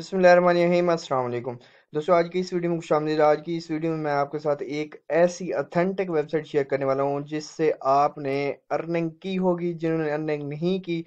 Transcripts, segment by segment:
बसमीम दोस्तों आज की इस वीडियो में खुश आज की इस वीडियो में मैं आपके साथ एक ऐसी अथेंटिक वेबसाइट शेयर करने वाला हूँ जिससे आपने अर्निंग की होगी जिन्होंने अर्निंग नहीं की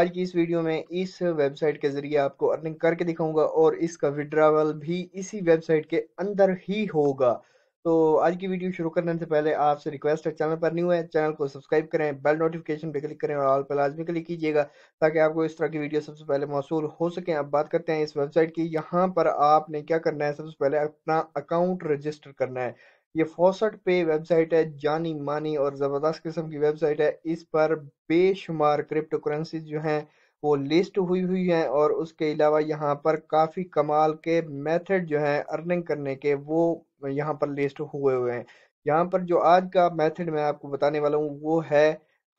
आज की इस वीडियो में इस वेबसाइट के ज़रिए आपको अर्निंग करके दिखाऊंगा और इसका विड्रावल भी इसी वेबसाइट के अंदर ही होगा तो आज की वीडियो शुरू करने से पहले आपसे रिक्वेस्ट है चैनल पर न्यू है चैनल को सब्सक्राइब करें बेल नोटिफिकेशन पर क्लिक करें और ऑल पर लाजमी क्लिक कीजिएगा ताकि आपको इस तरह की वीडियो सबसे पहले मौसू हो सके अब बात करते हैं इस वेबसाइट की यहाँ पर आपने क्या करना है सबसे पहले अपना अकाउंट रजिस्टर करना है ये फोसट पे वेबसाइट है जानी मानी और ज़बरदस्त किस्म की वेबसाइट है इस पर बेशुमार क्रिप्टो करेंसी जो हैं वो लिस्ट हुई हुई हैं और उसके अलावा यहाँ पर काफ़ी कमाल के मेथड जो हैं अर्निंग करने के वो यहाँ पर लिस्ट हुए हुए हैं यहाँ पर जो आज का मेथड मैं आपको बताने वाला हूँ वो है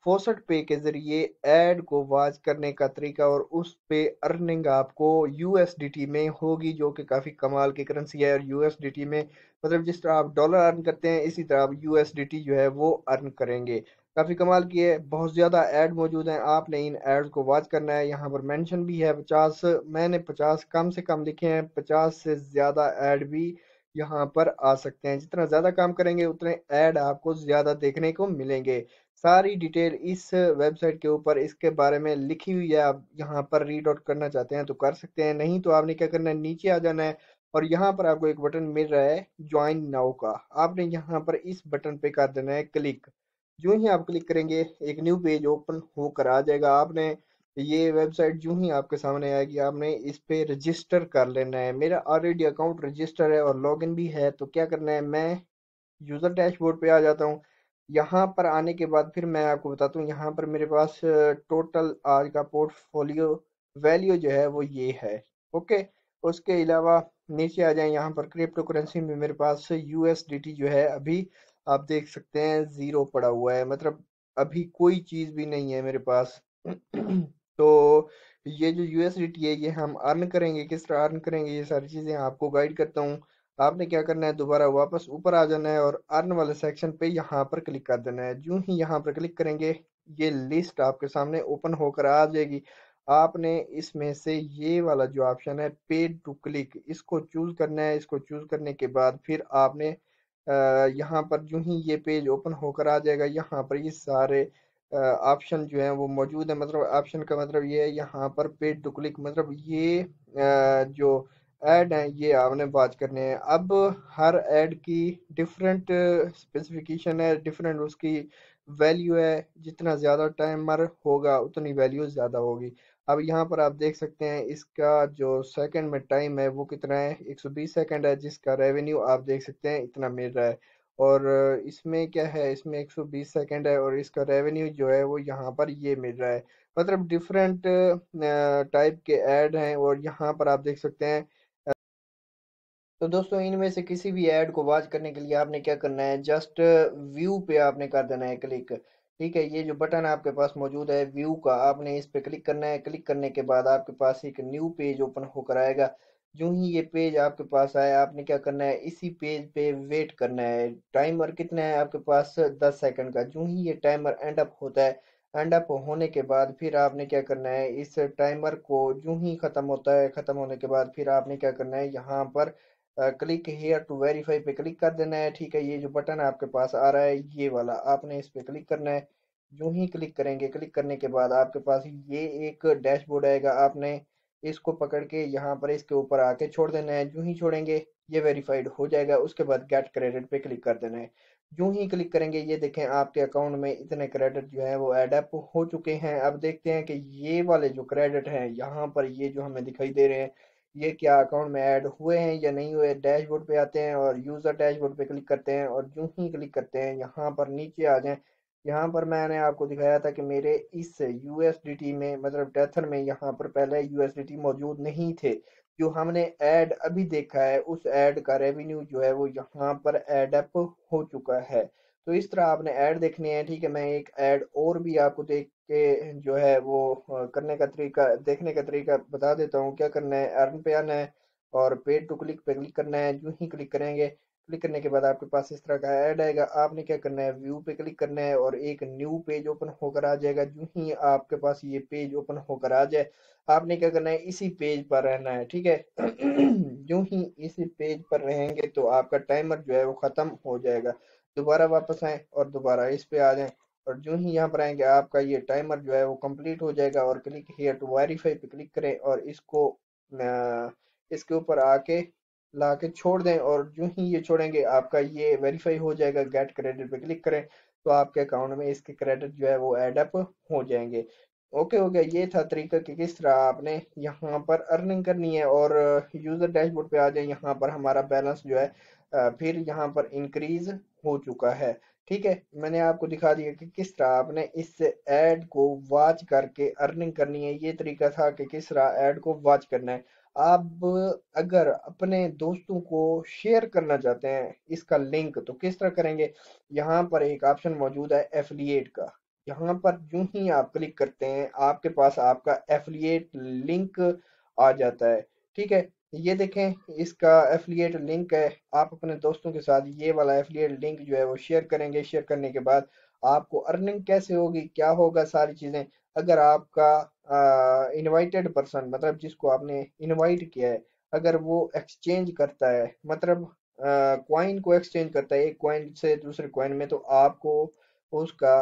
फोसट पे के ज़रिए एड को वाज करने का तरीका और उस पे अर्निंग आपको यू में होगी जो कि काफ़ी कमाल की करेंसी है और यू में मतलब जिस तरह आप डॉलर अर्न करते हैं इसी तरह आप यू जो है वो अर्न करेंगे काफ़ी कमाल की है बहुत ज़्यादा एड मौजूद हैं आपने इन एड को वॉच करना है यहाँ पर मेंशन भी है पचास मैंने पचास कम से कम लिखे हैं पचास से ज़्यादा एड भी यहाँ पर आ सकते हैं जितना ज़्यादा काम करेंगे उतने एड आपको ज़्यादा देखने को मिलेंगे सारी डिटेल इस वेबसाइट के ऊपर इसके बारे में लिखी हुई है आप यहाँ पर रीड आउट करना चाहते हैं तो कर सकते हैं नहीं तो आपने क्या करना है नीचे आ जाना है और यहाँ पर आपको एक बटन मिल रहा है ज्वाइन नाउ का आपने यहाँ पर इस बटन पे कर देना है क्लिक जो ही आप क्लिक करेंगे एक न्यू पेज ओपन होकर आ जाएगा आपने ये वेबसाइट जो ही आपके सामने आएगी आपने इस पे रजिस्टर कर लेना है मेरा ऑलरेडी अकाउंट रजिस्टर है और लॉगिन भी है तो क्या करना है मैं यूज़र डैशबोर्ड पे आ जाता हूँ यहाँ पर आने के बाद फिर मैं आपको बताता हूँ यहाँ पर मेरे पास टोटल आज का पोर्टफोलियो वैल्यू जो है वो ये है ओके उसके अलावा नीचे आ जाए यहाँ पर क्रिप्टो करेंसी में मेरे पास यू जो है अभी आप देख सकते हैं ज़ीरो पड़ा हुआ है मतलब अभी कोई चीज़ भी नहीं है मेरे पास तो ये जो यूएसडीटी है ये हम अर्न करेंगे किस तरह अर्न करेंगे ये सारी चीज़ें आपको गाइड करता हूँ आपने क्या करना है दोबारा वापस ऊपर आ जाना है और अर्न वाले सेक्शन पे यहाँ पर क्लिक कर देना है जो ही यहाँ पर क्लिक करेंगे ये लिस्ट आपके सामने ओपन होकर आ जाएगी आपने इसमें से ये वाला जो ऑप्शन है पेड टू क्लिक इसको चूज करना है इसको चूज करने के बाद फिर आपने यहाँ पर जो ही ये पेज ओपन होकर आ जाएगा यहाँ पर ये सारे ऑप्शन जो है वो मौजूद है मतलब ऑप्शन का मतलब ये है यहाँ पर पेड टू क्लिक मतलब ये जो ऐड हैं ये आपने बात करने हैं अब हर ऐड की डिफरेंट स्पेसिफिकेशन है डिफरेंट उसकी वैल्यू है जितना ज़्यादा टाइमर होगा उतनी वैल्यू ज़्यादा होगी अब यहाँ पर आप देख सकते हैं इसका जो सेकंड में टाइम है वो कितना है 120 सेकंड है जिसका रेवेन्यू आप देख सकते हैं इतना मिल रहा है और इसमें क्या है इसमें 120 सेकंड है और इसका रेवेन्यू जो है वो यहाँ पर ये मिल रहा है मतलब डिफरेंट टाइप के एड हैं और यहाँ पर आप देख सकते हैं तो दोस्तों इनमें से किसी भी एड को वॉच करने के लिए आपने क्या करना है जस्ट व्यू पे आपने कर देना है क्लिक ठीक है ये जो बटन आपके पास मौजूद है व्यू का आपने इस पे क्लिक करना है क्लिक करने के बाद आपके पास एक न्यू पेज ओपन होकर आएगा जो ही ये पेज आपके पास आए आपने क्या करना है इसी पेज पे वेट करना है टाइमर कितना है आपके पास दस सेकंड का जो ही ये टाइमर एंड अप होता है एंड अप होने के बाद फिर आपने क्या करना है इस टाइमर को जो ही ख़त्म होता है ख़त्म होने के बाद फिर आपने क्या करना है यहाँ पर क्लिक हेयर टू वेरीफाई पे क्लिक कर देना है ठीक है ये जो बटन है आपके पास आ रहा है ये वाला आपने इस पर क्लिक करना है यूँ ही क्लिक करेंगे क्लिक करने के बाद आपके पास ये एक डैशबोर्ड आएगा आपने इसको पकड़ के यहाँ पर इसके ऊपर आके छोड़ देना है जो ही छोड़ेंगे ये वेरीफाइड हो जाएगा उसके बाद गेट क्रेडिट पे क्लिक कर देना है जो ही क्लिक करेंगे ये देखें आपके अकाउंट में इतने क्रेडिट जो है वो एडअप हो चुके हैं अब देखते हैं कि ये वाले जो क्रेडिट हैं यहाँ पर ये जो हमें दिखाई दे रहे हैं ये क्या अकाउंट में ऐड हुए हैं या नहीं हुए डैशबोर्ड पे आते हैं और यूज़र डैशबोर्ड पे क्लिक करते हैं और यूं ही क्लिक करते हैं यहाँ पर नीचे आ जाएं यहाँ पर मैंने आपको दिखाया था कि मेरे इस यू में मतलब टैथर में यहाँ पर पहले यू मौजूद नहीं थे जो हमने ऐड अभी देखा है उस ऐड का रेवेन्यू जो है वो यहाँ पर एड अप हो चुका है तो इस तरह आपने ऐड देखने हैं ठीक है मैं एक ऐड और भी आपको देख के जो है वो करने का तरीका देखने का तरीका बता देता हूँ क्या करना है अर्न पे आना है और पेड टू क्लिक पे क्लिक करना है जो ही क्लिक करेंगे क्लिक करने के बाद आपके पास इस तरह का ऐड आएगा आपने क्या करना है व्यू पे क्लिक करना है और एक न्यू पेज ओपन होकर आ जाएगा जो ही आपके पास ये पेज ओपन होकर आ जाए आपने क्या करना है इसी पेज पर रहना है ठीक है जो ही इसी पेज पर रहेंगे तो आपका टाइमर जो है वो खत्म हो जाएगा दोबारा वापस आए और दोबारा इस पे आ जाए और जो ही यहाँ पर आएंगे आपका ये टाइमर जो है वो कंप्लीट हो जाएगा और क्लिक हेयर टू वेरीफाई पे क्लिक करें और इसको इसके ऊपर आके ला के छोड़ दें और जो ही ये छोड़ेंगे आपका ये वेरीफाई हो जाएगा गेट क्रेडिट पे क्लिक करें तो आपके अकाउंट में इसके क्रेडिट जो है वो एडअप हो जाएंगे ओके हो गया ये था तरीका कि किस तरह आपने यहाँ पर अर्निंग करनी है और यूजर डैशबोर्ड पे आ जाए यहाँ पर हमारा बैलेंस जो है फिर यहाँ पर इंक्रीज हो चुका है ठीक है मैंने आपको दिखा दिया कि किस तरह आपने इस एड को वॉच करके अर्निंग करनी है ये तरीका था कि किस तरह एड को वॉच करना है आप अगर अपने दोस्तों को शेयर करना चाहते हैं इसका लिंक तो किस तरह करेंगे यहाँ पर एक ऑप्शन मौजूद है एफिलिएट का यहाँ पर जो ही आप क्लिक करते हैं आपके पास आपका एफिलिएट लिंक आ जाता है ठीक है ये देखें इसका एफिलिएट लिंक है आप अपने दोस्तों के साथ ये वाला एफिलिएट लिंक जो है वो शेयर करेंगे शेयर करने के बाद आपको अर्निंग कैसे होगी क्या होगा सारी चीज़ें अगर आपका इनवाइटेड पर्सन मतलब जिसको आपने इनवाइट किया है अगर वो एक्सचेंज करता है मतलब कॉइन को एक्सचेंज करता है एक कॉइन से दूसरे कॉइन में तो आपको उसका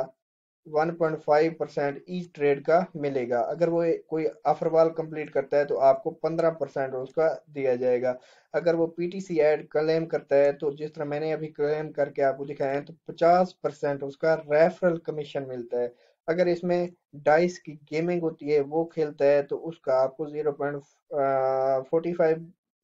1.5 परसेंट ईच ट्रेड का मिलेगा अगर वो कोई अफरवाल कंप्लीट करता है तो आपको 15 परसेंट उसका दिया जाएगा अगर वो पीटीसी ऐड क्लेम करता है तो जिस तरह मैंने अभी क्लेम करके आपको दिखाया है तो 50 परसेंट उसका रेफरल कमीशन मिलता है अगर इसमें डाइस की गेमिंग होती है वो खेलता है तो उसका आपको जीरो पॉइंट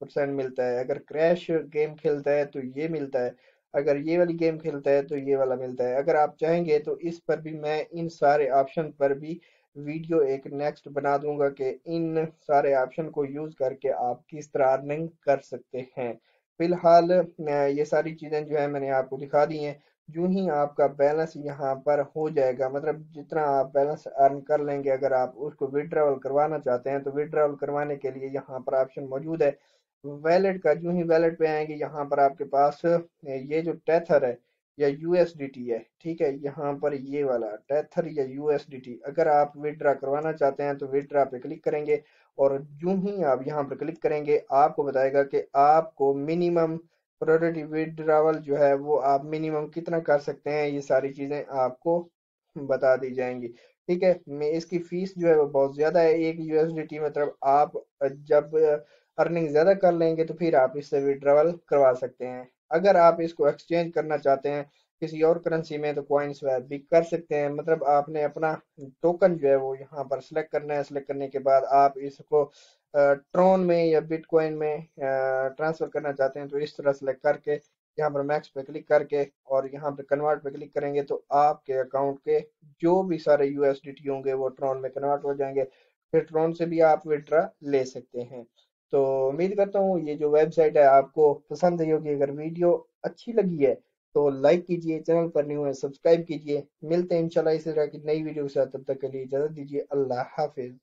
परसेंट मिलता है अगर क्रैश गेम खेलता है तो ये मिलता है अगर ये वाली गेम खेलता है तो ये वाला मिलता है अगर आप चाहेंगे तो इस पर भी मैं इन सारे ऑप्शन पर भी वीडियो एक नेक्स्ट बना दूंगा कि इन सारे ऑप्शन को यूज़ करके आप किस तरह अर्निंग कर सकते हैं फिलहाल ये सारी चीज़ें जो है मैंने आपको दिखा दी हैं जो ही आपका बैलेंस यहाँ पर हो जाएगा मतलब जितना आप बैलेंस अर्न कर लेंगे अगर आप उसको विड्रॉवल करवाना चाहते हैं तो विदड्रावल करवाने के लिए यहाँ पर ऑप्शन मौजूद है वैलेट का जो ही वैलेट पे आएंगे यहाँ पर आपके पास ये जो टैथर है या यूएसडीटी है ठीक है यहाँ पर ये वाला टैथर या यूएसडीटी अगर आप विड्रा करवाना चाहते हैं तो विड्रा पे क्लिक करेंगे और जू ही आप यहाँ पर क्लिक करेंगे आपको बताएगा कि आपको मिनिमम प्रोडक्टी विड्रावल जो है वो आप मिनिमम कितना कर सकते हैं ये सारी चीजें आपको बता दी जाएंगी ठीक है इसकी फीस जो है वो बहुत ज्यादा है एक यूएसडीटी मतलब आप जब अर्निंग ज़्यादा कर लेंगे तो फिर आप इससे विड्रॉवल करवा सकते हैं अगर आप इसको एक्सचेंज करना चाहते हैं किसी और करेंसी में तो कॉइन स्वैप भी कर सकते हैं मतलब आपने अपना टोकन जो है वो यहाँ पर सिलेक्ट करना है सिलेक्ट करने के बाद आप इसको ट्रोन में या बिटकॉइन में ट्रांसफ़र करना चाहते हैं तो इस तरह सेलेक्ट करके यहाँ पर मैक्स पे क्लिक करके और यहाँ पर कन्वर्ट पे क्लिक करेंगे तो आपके अकाउंट के जो भी सारे यूएसडीटी होंगे वो ट्रोन में कन्वर्ट हो जाएंगे फिर ट्रोन से भी आप विड्रा ले सकते हैं तो उम्मीद करता हूँ ये जो वेबसाइट है आपको पसंद आई होगी अगर वीडियो अच्छी लगी है तो लाइक कीजिए चैनल पर न्यू है सब्सक्राइब कीजिए मिलते हैं इंशाल्लाह इसी तरह की नई वीडियो के साथ तब तक के लिए इजाज़त दीजिए अल्लाह हाफिज़